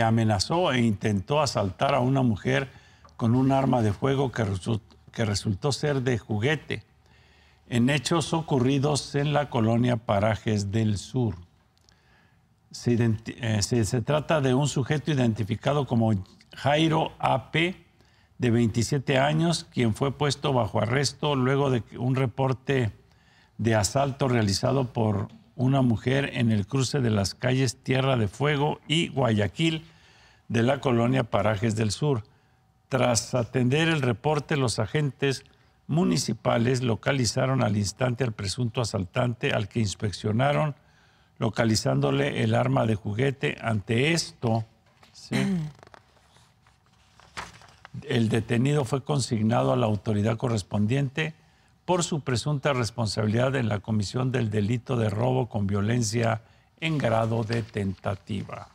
amenazó e intentó asaltar a una mujer con un arma de fuego que, resultó ser de juguete en hechos ocurridos en la colonia Parajes del Sur. Se, eh, trata de un sujeto identificado como Jairo AP, de 27 años, quien fue puesto bajo arresto luego de un reporte de asalto realizado por una mujer en el cruce de las calles Tierra de Fuego y Guayaquil de la colonia Parajes del Sur. Tras atender el reporte, los agentes municipales localizaron al instante al presunto asaltante al que inspeccionaron, localizándole el arma de juguete. Ante esto, el detenido fue consignado a la autoridad correspondiente por su presunta responsabilidad en la comisión del delito de robo con violencia en grado de tentativa.